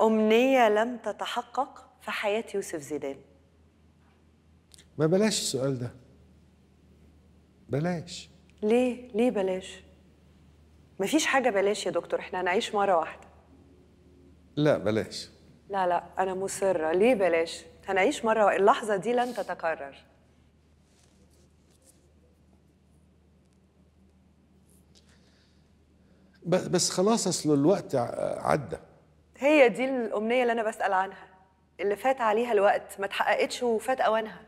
أمنية لم تتحقق في حياة يوسف زيدان؟ ما بلاش السؤال ده بلاش ليه؟ ليه بلاش؟ مفيش حاجة بلاش يا دكتور احنا هنعيش مرة واحدة لا بلاش لا لا أنا مصرة ليه بلاش؟ هنعيش مرة اللحظة دي لن تتكرر بس خلاص اصل الوقت عدى هي دي الامنيه اللي انا بسال عنها اللي فات عليها الوقت ما اتحققتش وفات اوانها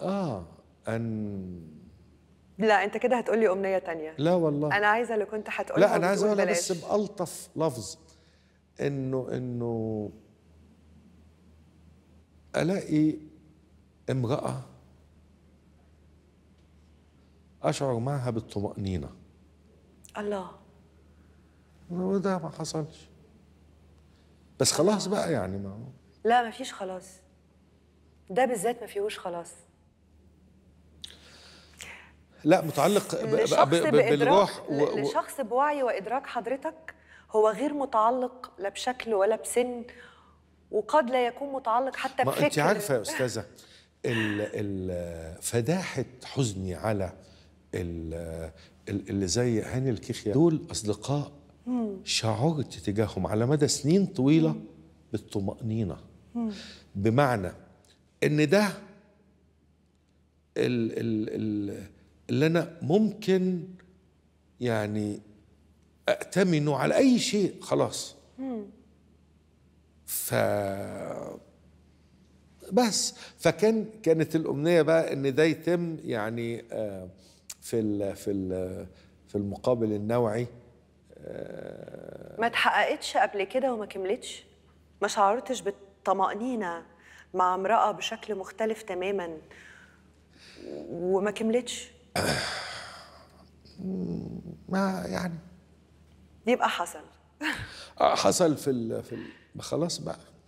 اه ان لا انت كده هتقول لي امنيه تانية لا والله انا عايزه اللي كنت هتقولها لا انا عايز اقولها بس بالطف لفظ انه انه الاقي امراه اشعر معها بالطمانينه الله وده ما حصلش بس خلاص بقى يعني ما لا ما فيش خلاص ده بالذات ما فيهوش خلاص لا متعلق بالروح و... لشخص بوعي وادراك حضرتك هو غير متعلق لا بشكل ولا بسن وقد لا يكون متعلق حتى بفكر ما انت عارفه يا استاذه ال ال فداحه حزني على ال اللي زي هاني الكيخيا دول اصدقاء شعرت تجاههم على مدى سنين طويلة بالطمأنينة بمعنى ان ده ال ال ال اللي انا ممكن يعني أأتمنه على أي شيء خلاص ف بس فكان كانت الأمنية بقى إن ده يتم يعني آه، في ال في ال في المقابل النوعي ما تحققتش قبل كده وما كملتش ما شعرتش بالطمأنينة مع امرأة بشكل مختلف تماما وما كملتش ما يعني يبقى حصل آه، حصل في ال... في ال... خلاص بقى